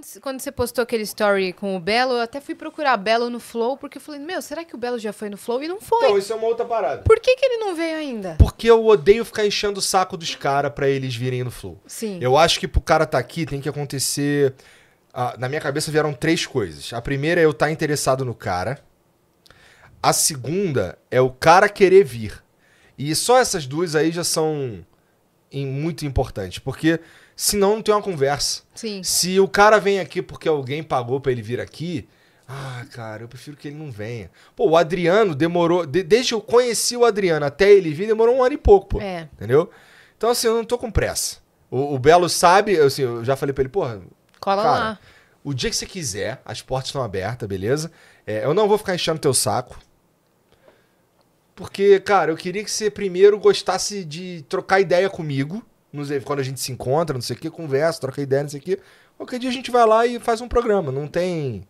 quando, quando você postou aquele story com o Belo, eu até fui procurar Belo no Flow, porque eu falei, meu, será que o Belo já foi no Flow? E não foi. Então, isso é uma outra parada. Por que, que ele não veio ainda? Porque eu odeio ficar enchendo o saco dos caras para eles virem no Flow. Sim. Eu acho que pro cara tá aqui tem que acontecer. Ah, na minha cabeça vieram três coisas. A primeira é eu estar tá interessado no cara. A segunda é o cara querer vir. E só essas duas aí já são muito importante, porque senão não tem uma conversa. Sim. Se o cara vem aqui porque alguém pagou para ele vir aqui, ah, cara, eu prefiro que ele não venha. Pô, o Adriano demorou, de, desde eu conheci o Adriano até ele vir, demorou um ano e pouco, pô. É. Entendeu? Então, assim, eu não tô com pressa. O, o Belo sabe, eu, assim, eu já falei pra ele, porra. Cola cara, lá. O dia que você quiser, as portas estão abertas, beleza? É, eu não vou ficar enchendo teu saco. Porque, cara, eu queria que você primeiro gostasse de trocar ideia comigo. Não sei, quando a gente se encontra, não sei o que, conversa, troca ideia, não sei o que. Qualquer dia a gente vai lá e faz um programa. Não tem.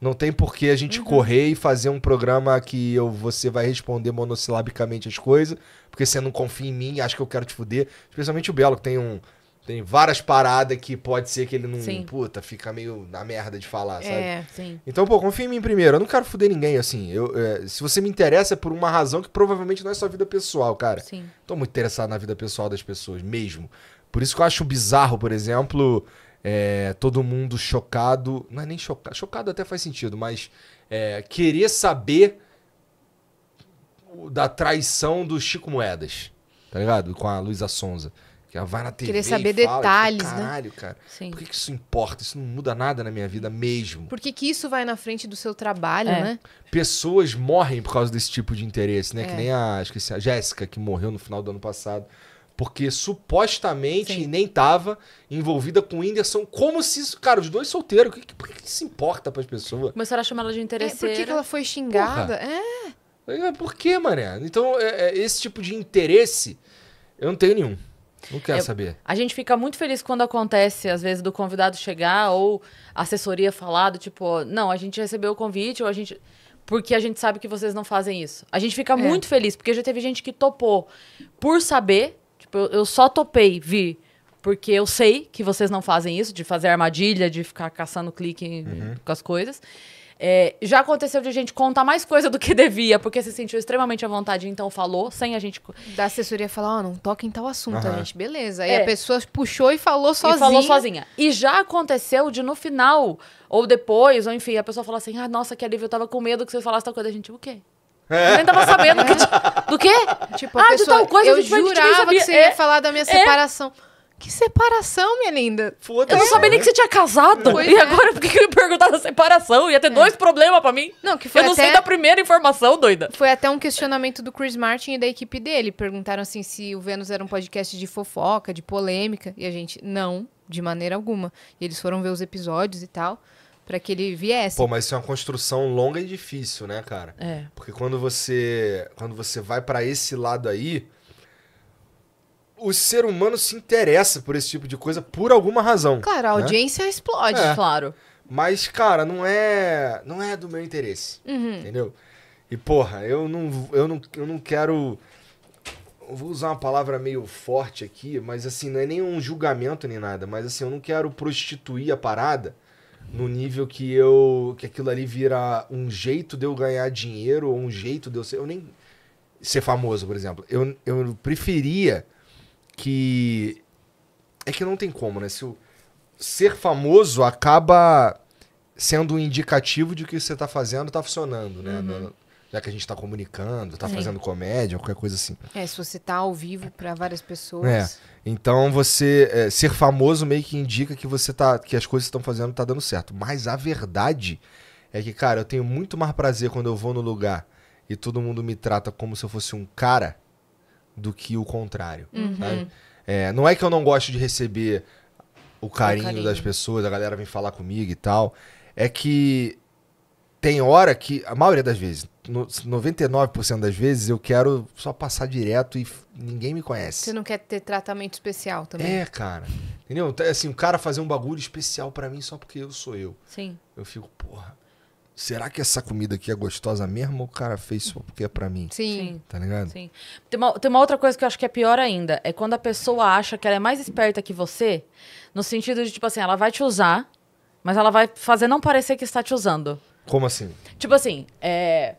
Não tem por que a gente uhum. correr e fazer um programa que eu, você vai responder monossilabicamente as coisas, porque você não confia em mim, acha que eu quero te fuder. Especialmente o Belo, que tem um tem várias paradas que pode ser que ele não. Sim. Puta, fica meio na merda de falar, é, sabe? É, sim. Então, pô, confia em mim primeiro. Eu não quero foder ninguém, assim. Eu, é, se você me interessa é por uma razão que provavelmente não é sua vida pessoal, cara. Sim. Tô muito interessado na vida pessoal das pessoas, mesmo. Por isso que eu acho bizarro, por exemplo, é, todo mundo chocado. Não é nem chocado. Chocado até faz sentido, mas é, querer saber da traição do Chico Moedas, tá ligado? Com a Luísa Sonza. Que TV Querer saber fala, detalhes, fala, né? Caralho, né? cara. Sim. Por que, que, isso importa? Isso não muda nada na minha vida mesmo. Por que, que isso vai na frente do seu trabalho, é. né? Pessoas morrem por causa desse tipo de interesse, né? É. Que nem a, a Jéssica, que morreu no final do ano passado. Porque supostamente Sim. nem tava envolvida com o Whindersson. Como se isso. Cara, os dois solteiros. Que, por que, que isso importa para as pessoas? Começaram a chamar ela de interesse? É, por que, ela foi xingada? Porra. É. é por que, mané? Então, é, é, esse tipo de interesse, eu não tenho nenhum. Não quero é, saber. A gente fica muito feliz quando acontece, às vezes, do convidado chegar ou assessoria falar tipo, não, a gente recebeu o convite ou a gente. Porque a gente sabe que vocês não fazem isso. A gente fica é. muito feliz, porque já teve gente que topou por saber. Tipo, eu, eu só topei vir porque eu sei que vocês não fazem isso, de fazer armadilha, de ficar caçando clique uhum. com as coisas. É, já aconteceu de a gente contar mais coisa do que devia, porque se sentiu extremamente à vontade, então falou, sem a gente. Da assessoria falar, ó, oh, não toca em tal assunto, uhum. gente. Beleza. Aí é. a pessoa puxou e falou sozinha. E falou sozinha. E já aconteceu de no final, ou depois, ou enfim, a pessoa falar assim: ah, nossa, que alívio, eu tava com medo que você falasse tal coisa. A gente, o quê? É. Eu nem tava sabendo. É. Que, do quê? Tipo, ah, pessoa, de tal coisa, eu a gente jurava que você ia é. falar da minha é. separação. Que separação, minha linda. Foda-se. Eu não sabia né? nem que você tinha casado. Pois e é. agora, por que eu perguntaram perguntar separação? Ia ter é. dois problemas para mim. Não, que foi Eu não até... sei da primeira informação, doida. Foi até um questionamento do Chris Martin e da equipe dele. Perguntaram assim se o Vênus era um podcast de fofoca, de polêmica. E a gente, não, de maneira alguma. E eles foram ver os episódios e tal. Pra que ele viesse. Pô, mas isso é uma construção longa e difícil, né, cara? É. Porque quando você, quando você vai para esse lado aí, o ser humano se interessa por esse tipo de coisa por alguma razão. Claro, a né? audiência explode, é. claro. Mas, cara, não é, não é do meu interesse. Uhum. Entendeu? E, porra, eu não, eu não, eu não quero. Eu vou usar uma palavra meio forte aqui, mas assim, não é nenhum julgamento nem nada, mas assim, eu não quero prostituir a parada no nível que eu. que aquilo ali vira um jeito de eu ganhar dinheiro ou um jeito de eu ser. Eu nem. ser famoso, por exemplo. Eu, eu preferia que. É que não tem como, né? Se o... Ser famoso acaba sendo um indicativo de que você tá fazendo tá funcionando, né? Uhum. Já que a gente tá comunicando, tá Sim. É. fazendo comédia, qualquer coisa assim. É, se você tá ao vivo para várias pessoas. É. Então você. É, ser famoso meio que indica que você tá. que as coisas que estão fazendo tá dando certo. Mas a verdade é que, cara, eu tenho muito mais prazer quando eu vou no lugar e todo mundo me trata como se eu fosse um cara do que o contrário. Uhum. É, não é que eu não gosto de receber o carinho, o carinho, das pessoas, a galera vem falar comigo e tal. É que tem hora que, a maioria das vezes, no, 99% das vezes, eu quero só passar direto e ninguém me conhece. Você não quer ter tratamento especial também? É, cara. Entendeu? Então, é assim, o cara fazer um bagulho especial para mim só porque eu sou eu. Sim. Eu fico, porra será que essa comida aqui é gostosa mesmo ou o cara fez só porque é pra mim? Sim. Tá ligado? Sim. Tem uma, tem uma outra coisa que eu acho que é pior ainda. É quando a pessoa acha que ela é mais esperta que você, no sentido de, tipo assim, ela vai te usar, mas ela vai fazer não parecer que está te usando. Como assim? Tipo assim, é...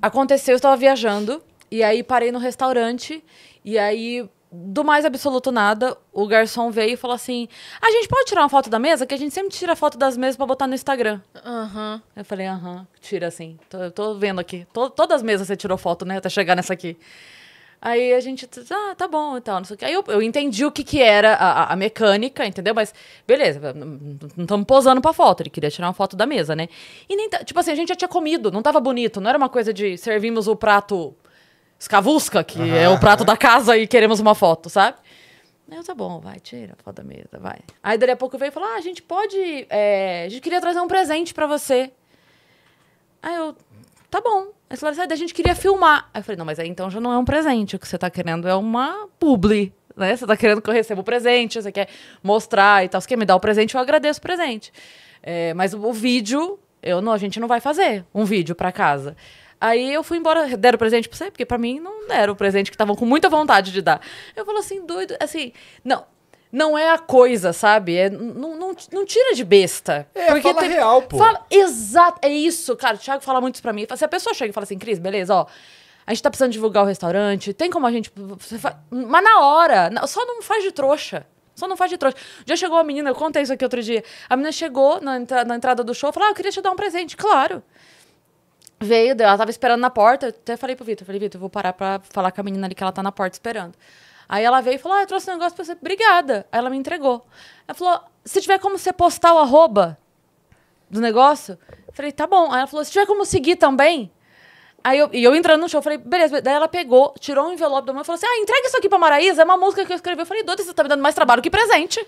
aconteceu, eu estava viajando, e aí parei no restaurante, e aí do mais absoluto nada, o garçom veio e falou assim: A gente pode tirar uma foto da mesa? Que a gente sempre tira foto das mesas para botar no Instagram. Aham. Uhum. Eu falei: Aham, uhum, tira assim. Tô, tô vendo aqui. Tô, todas as mesas você tirou foto, né? Até chegar nessa aqui. Aí a gente, ah, tá bom então não sei o que. Aí eu, eu entendi o que que era a, a mecânica, entendeu? Mas, beleza, não estamos posando pra foto. Ele queria tirar uma foto da mesa, né? E nem, tipo assim, a gente já tinha comido, não tava bonito. Não era uma coisa de servimos o prato escavusca, que é o prato da casa e queremos uma foto, sabe? Eu, tá bom, vai, tira a foto da mesa, vai. Aí dali a pouco veio e falou: ah, a gente pode. É, a gente queria trazer um presente para você. Aí eu, tá bom. Aí falaram assim, a gente queria filmar. Aí eu falei, não, mas aí então já não é um presente. O que você tá querendo é uma publi, né? Você tá querendo que eu receba o presente, você quer mostrar e tal. Você quer me dar o presente, eu agradeço o presente. É, mas o, o vídeo, eu não, a gente não vai fazer um vídeo para casa. Aí eu fui embora, deram presente pra você? Porque pra mim não deram o presente que estavam com muita vontade de dar. Eu falo assim, doido, assim, não, não é a coisa, sabe? É, não, não, não tira de besta. É, porque fala tem, real, pô. Fala, exato, é isso, cara. O Thiago fala muito isso pra mim. Se a pessoa chega e fala assim, Cris, beleza, ó, a gente tá precisando divulgar o restaurante, tem como a gente... Mas na hora, só não faz de trouxa. Só não faz de trouxa. Já chegou a menina, eu contei isso aqui outro dia. A menina chegou na, entra, na entrada do show e falou: Ah, eu queria te dar um presente. Claro. Veio, ela tava esperando na porta. Eu até falei pro Vitor, falei, Vitor, vou parar pra falar com a menina ali que ela tá na porta esperando. Aí ela veio e falou: Ah, eu trouxe um negócio pra você. Obrigada. Aí ela me entregou. Ela falou: Se tiver como você postar o arroba do negócio. Eu falei: Tá bom. Aí ela falou: Se tiver como seguir também. Aí eu, e eu entrando no show, falei, beleza. Daí ela pegou, tirou um envelope da mão e falou assim: Ah, entrega isso aqui pra Maraísa, é uma música que eu escrevi. Eu falei, doida, você tá me dando mais trabalho que presente.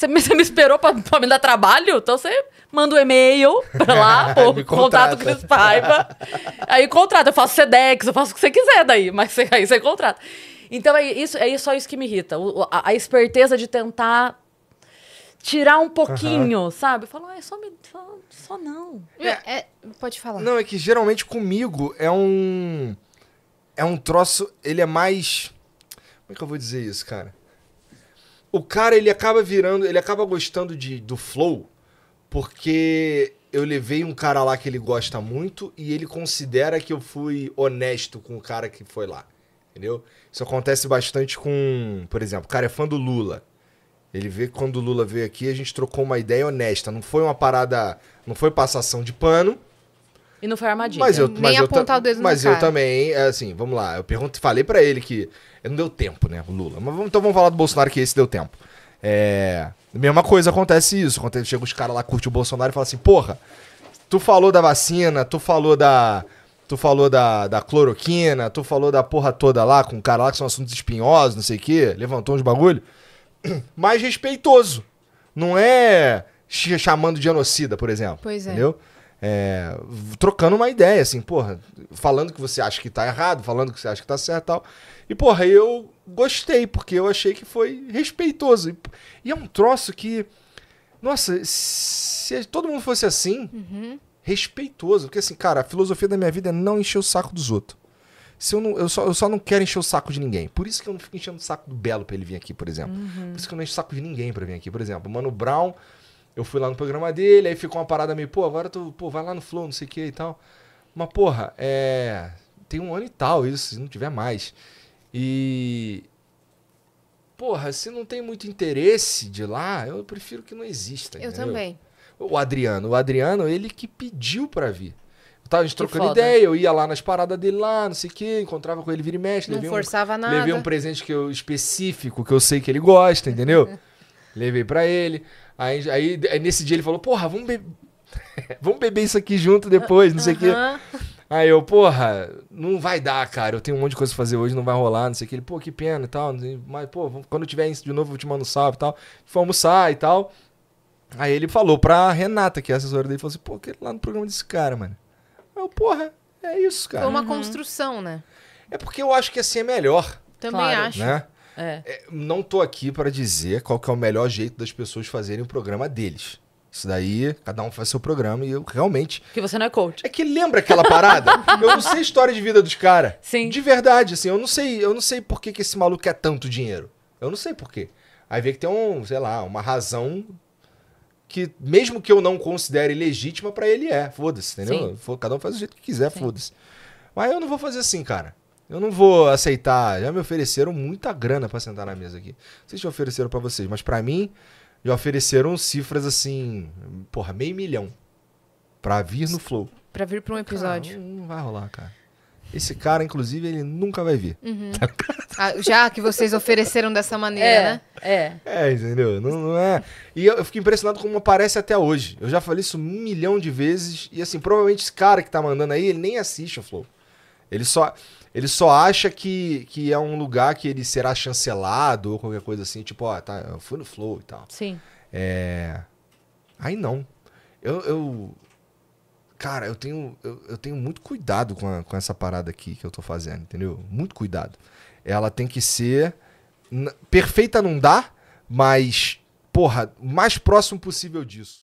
Você me, esperou pra, pra, me dar trabalho? Então você manda um e-mail pra lá, ou contrata. contato Cris Paiva. aí contrata, eu faço SEDEX, eu faço o que você quiser daí, mas você, aí você contrata. Então é, isso, é só isso que me irrita. O, a, a esperteza de tentar tirar um pouquinho, uhum. sabe? Falar, é só me. Só, só não. É, é, pode falar. Não, é que geralmente comigo é um. É um troço. Ele é mais. Como é que eu vou dizer isso, cara? o cara ele acaba virando, ele acaba gostando de, do flow, porque eu levei um cara lá que ele gosta muito e ele considera que eu fui honesto com o cara que foi lá. Entendeu? Isso acontece bastante com, por exemplo, o cara é fã do Lula. Ele vê que quando o Lula veio aqui, a gente trocou uma ideia honesta. Não foi uma parada. Não foi passação de pano. E não foi armadilha. Mas eu, mas Nem eu, apontar o dedo Mas eu cara. também, é assim, vamos lá. Eu pergunto, falei para ele que. Não deu tempo, né, Lula? Mas vamos, então vamos falar do Bolsonaro que esse deu tempo. É. Mesma coisa acontece isso. Quando chega os caras lá, curte o Bolsonaro e fala assim, porra, tu falou da vacina, tu falou da. Tu falou da, da cloroquina, tu falou da porra toda lá, com o cara lá que são assuntos espinhosos, não sei o quê, levantou uns bagulho. Mais respeitoso. Não é chamando de genocida, por exemplo. Pois é. Entendeu? É, trocando uma ideia, assim, porra, falando que você acha que tá errado, falando que você acha que tá certo e tal. E, porra, eu gostei, porque eu achei que foi respeitoso. E, e é um troço que. Nossa, se todo mundo fosse assim, uhum. respeitoso. Porque, assim, cara, a filosofia da minha vida é não encher o saco dos outros. Se eu, não, eu, só, eu só não quero encher o saco de ninguém. Por isso que eu não fico enchendo o saco do Belo pra ele vir aqui, por exemplo. Uhum. Por isso que eu não encho o saco de ninguém pra vir aqui. Por exemplo, o Mano Brown eu fui lá no programa dele, aí ficou uma parada meio, pô, agora tu, pô, vai lá no Flow, não sei o que e tal. Mas, porra, é. Tem um ano e tal isso, se não tiver mais. E. Porra, se não tem muito interesse de lá, eu prefiro que não exista. Eu entendeu? também. O Adriano, o Adriano, ele que pediu pra vir. Eu tava trocando ideia, eu ia lá nas paradas dele lá, não sei o que, encontrava com ele vira e mexe. Não forçava um, nada. Levei um presente que eu, específico que eu sei que ele gosta, entendeu? Levei para ele. Aí, aí, aí, é, nesse dia ele falou, porra, vamos beber. vamos beber isso aqui junto depois, não sei o uh -huh. quê. Aí eu, porra, não vai dar, cara. Eu tenho um monte de coisa pra fazer hoje, não vai rolar, não sei o que. Ele, pô, que pena e tal. Mas, pô, quando tiver isso de novo, eu te mando um salve e tal. fomos almoçar e tal. Aí ele falou pra Renata, que é a assessora dele, falou assim, pô, que lá no programa desse cara, mano. eu, porra, é isso, cara. Foi uma uhum. construção, né? É porque eu acho que assim é melhor. Também claro. acho. Né? É. É, não tô aqui para dizer qual que é o melhor jeito das pessoas fazerem o programa deles. Isso daí, cada um faz seu programa e eu realmente. Que você não é coach. É que lembra aquela parada? eu não sei a história de vida dos caras. Sim. De verdade, assim, eu não sei, eu não sei por que, que esse maluco quer tanto dinheiro. Eu não sei por quê. Aí vê que tem um, sei lá, uma razão que, mesmo que eu não considere legítima, para ele é. Foda-se, entendeu? Sim. Cada um faz o jeito que quiser, foda-se. Mas eu não vou fazer assim, cara. Eu não vou aceitar. Já me ofereceram muita grana para sentar na mesa aqui. sei se já ofereceram para vocês, mas para mim, já ofereceram cifras assim, porra, meio milhão para vir no Flow. Para vir para um episódio. Cara, não, não, vai rolar, cara. Esse cara, inclusive, ele nunca vai vir. Uhum. Tá ah, já que vocês ofereceram dessa maneira, é, né? É. É, entendeu? Não, não é. E eu, eu fico impressionado como aparece até hoje. Eu já falei isso um milhão de vezes. E assim, provavelmente esse cara que tá mandando aí, ele nem assiste o Flow. Ele só, ele só acha que, que é um lugar que ele será chancelado ou qualquer coisa assim, tipo, ó, tá, eu fui no Flow e tal. Sim. É... Aí não. Eu, eu. Cara, eu tenho, eu, eu tenho muito cuidado com, a, com essa parada aqui que eu tô fazendo, entendeu? Muito cuidado. Ela tem que ser. Perfeita não dá, mas, porra, mais próximo possível disso.